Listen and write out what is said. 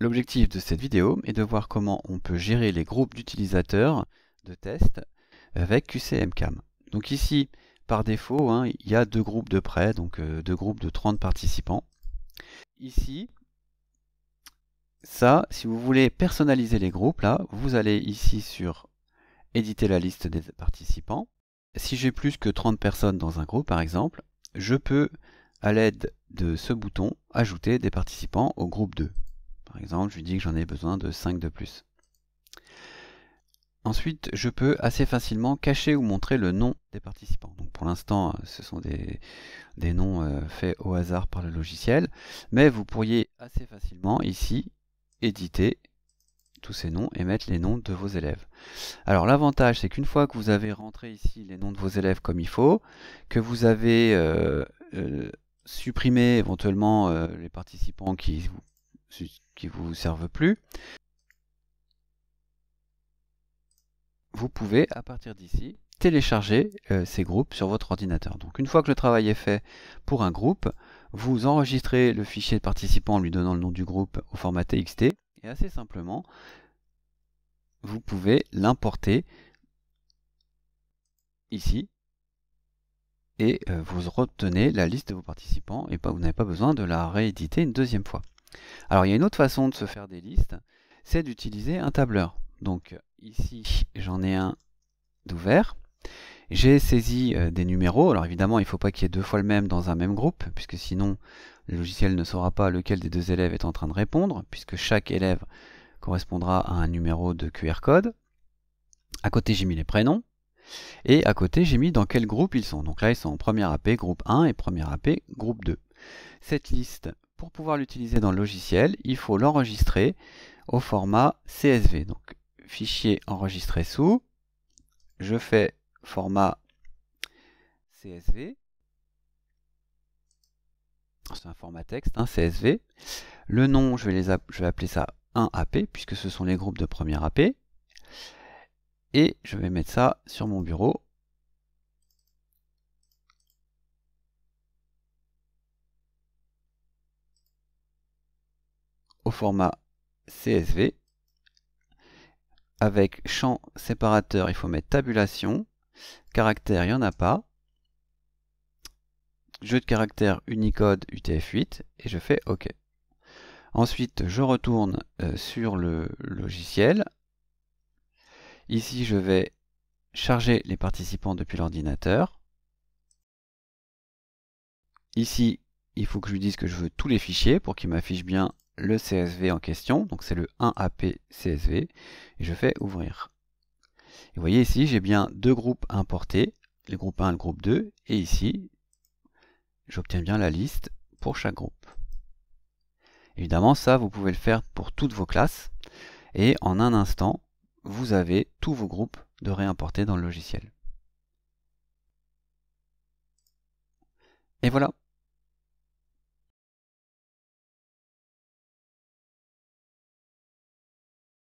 L'objectif de cette vidéo est de voir comment on peut gérer les groupes d'utilisateurs de tests avec QCMCAM. Donc ici, par défaut, hein, il y a deux groupes de près, donc euh, deux groupes de 30 participants. Ici, ça, si vous voulez personnaliser les groupes, là, vous allez ici sur éditer la liste des participants. Si j'ai plus que 30 personnes dans un groupe, par exemple, je peux, à l'aide de ce bouton, ajouter des participants au groupe 2. Par exemple, je lui dis que j'en ai besoin de 5 de plus. Ensuite, je peux assez facilement cacher ou montrer le nom des participants. Donc pour l'instant, euh, ce sont des, noms euh, faits au hasard par le logiciel, mais vous pourriez assez facilement ici éditer tous ces noms et mettre les noms de vos élèves. Alors l'avantage, c'est qu'une fois que vous avez rentré ici les noms de vos élèves comme il faut, que vous avez euh, supprimé éventuellement les participants qui vous qui vous servent plus, vous pouvez, à partir d'ici, télécharger euh, ces groupes sur votre ordinateur. Donc une fois que le travail est fait pour un groupe, vous enregistrez le fichier de participant en lui donnant le nom du groupe au format TXT, et assez simplement, vous pouvez l'importer ici, et euh, vous retenez la liste de vos participants, et vous n'avez pas besoin de la rééditer une deuxième fois. Alors il y a une autre façon de se faire des listes, c'est d'utiliser un tableur. Donc ici j'en ai un d'ouvert. J'ai saisi euh, des numéros, alors évidemment il ne faut pas qu'il y ait deux fois le même dans un même groupe, puisque sinon le logiciel ne saura pas lequel des deux élèves est en train de répondre, puisque chaque élève correspondra à un numéro de QR code. À côté j'ai mis les prénoms, et à côté j'ai mis dans quel groupe ils sont. Donc là ils sont en première AP, groupe 1 et première AP, groupe 2. Cette liste, pour pouvoir l'utiliser dans le logiciel, il faut l'enregistrer au format CSV. Donc fichier enregistré sous, je fais format CSV, c'est un format texte, un hein, CSV. Le nom, je vais, je vais appeler ça 1AP, puisque ce sont les groupes de première AP. Et je vais mettre ça sur mon bureau format CSV. Avec champ séparateur, il faut mettre tabulation. Caractère, il n'y en a pas. Jeu de caractère Unicode UTF-8 et je fais OK. Ensuite, je retourne euh, sur le logiciel. Ici, je vais charger les participants depuis l'ordinateur. Ici, il faut que je lui dise que je veux tous les fichiers pour qu'il m'affiche bien le CSV en question, donc c'est le 1AP CSV, et je fais ouvrir. Et vous voyez ici, j'ai bien deux groupes importés, le groupe 1 et le groupe 2, et ici, j'obtiens bien la liste pour chaque groupe. Évidemment, ça, vous pouvez le faire pour toutes vos classes, et en un instant, vous avez tous vos groupes de réimportés dans le logiciel. Et voilà